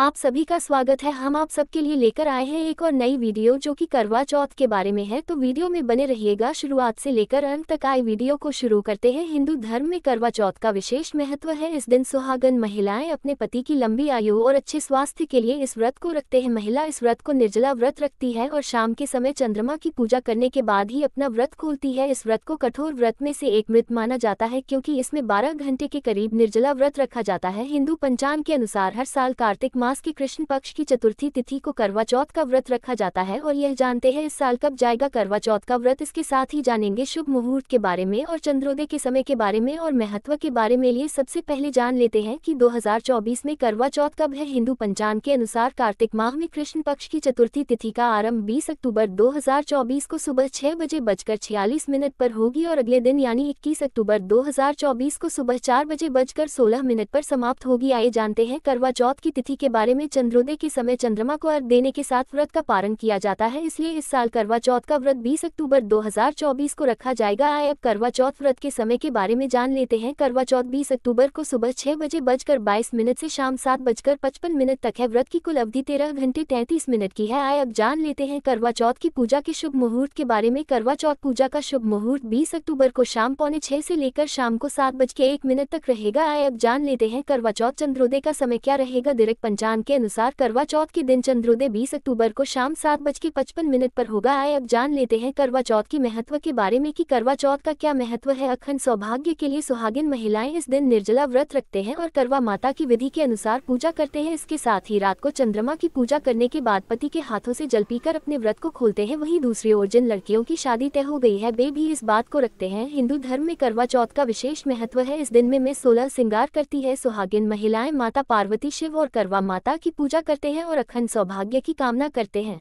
आप सभी का स्वागत है हम आप सबके लिए लेकर आए हैं एक और नई वीडियो जो कि करवा चौथ के बारे में है तो वीडियो में बने रहिएगा शुरुआत से लेकर अंत तक आए वीडियो को शुरू करते हैं हिंदू धर्म में करवा चौथ का विशेष महत्व है इस दिन सुहागन महिलाएं अपने पति की लंबी आयु और अच्छे स्वास्थ्य के लिए इस व्रत को रखते हैं महिला इस व्रत को निर्जला व्रत रखती है और शाम के समय चंद्रमा की पूजा करने के बाद ही अपना व्रत खोलती है इस व्रत को कठोर व्रत में से एक मृत माना जाता है क्योंकि इसमें बारह घंटे के करीब निर्जला व्रत रखा जाता है हिंदू पंचांग के अनुसार हर साल कार्तिक मास की कृष्ण पक्ष की चतुर्थी तिथि को करवा चौथ का व्रत रखा जाता है और यह जानते हैं इस साल कब जाएगा करवा चौथ का व्रत इसके साथ ही जानेंगे शुभ मुहूर्त के बारे में और चंद्रोदय के समय के बारे में और महत्व के बारे में लिए सबसे पहले जान लेते हैं कि 2024 में करवा चौथ कब है हिंदू पंचांग के अनुसार कार्तिक माह में कृष्ण पक्ष की चतुर्थी तिथि का आरंभ बीस अक्टूबर दो को सुबह छह बजे बजकर छियालीस मिनट पर होगी और अगले दिन यानी इक्कीस अक्टूबर दो को सुबह चार बजे बजकर सोलह मिनट पर समाप्त होगी आइए जानते हैं करवा चौथ की तिथि के बारे में चंद्रोदय के समय चंद्रमा को अर्घ देने के साथ व्रत का पारण किया जाता है इसलिए इस साल करवा चौथ का व्रत 20 अक्टूबर 2024 को रखा जाएगा आए अब करवा चौथ व्रत के समय के बारे में जान लेते हैं करवा चौथ 20 अक्टूबर को सुबह छह बजे बजकर बाईस मिनट से शाम सात बजकर पचपन मिनट तक है व्रत की कुल अवधि तेरह घंटे तैंतीस मिनट की है आए अब जान लेते हैं करवा चौथ की पूजा के शुभ मुहूर्त के बारे में करवा चौथ पूजा का शुभ मुहूर्त बीस अक्टूबर को शाम पौने छह से लेकर शाम को सात बज के एक मिनट तक रहेगा आए अब जान लेते हैं करवा चौथ चंद्रोदय का समय क्या रहेगा दिरक पंचायत अभियान के अनुसार करवा चौथ के दिन चंद्रोदय 20 अक्टूबर को शाम सात बज के पचपन मिनट पर होगा आए अब जान लेते हैं करवा चौथ के महत्व के बारे में कि करवा चौथ का क्या महत्व है अखंड सौभाग्य के लिए सुहागिन महिलाएं इस दिन निर्जला व्रत रखते हैं और करवा माता की विधि के अनुसार पूजा करते हैं इसके साथ ही रात को चंद्रमा की पूजा करने के बाद पति के हाथों से जल पी अपने व्रत को खोलते हैं वही दूसरी ओर जिन लड़कियों की शादी तय हो गई है वे भी इस बात को रखते हैं हिंदू धर्म में करवा चौथ का विशेष महत्व है इस दिन में मैं सोलह श्रृंगार करती है सुहागिन महिलाएं माता पार्वती शिव और करवा माता माता की पूजा करते हैं और अखंड सौभाग्य की कामना करते हैं